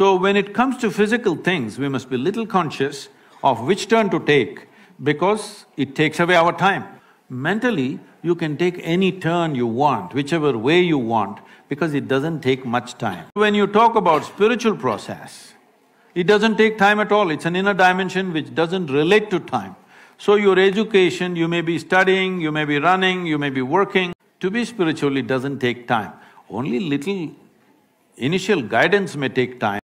So when it comes to physical things, we must be little conscious of which turn to take because it takes away our time. Mentally, you can take any turn you want, whichever way you want, because it doesn't take much time. When you talk about spiritual process, it doesn't take time at all, it's an inner dimension which doesn't relate to time. So your education, you may be studying, you may be running, you may be working. To be spiritually doesn't take time, only little initial guidance may take time.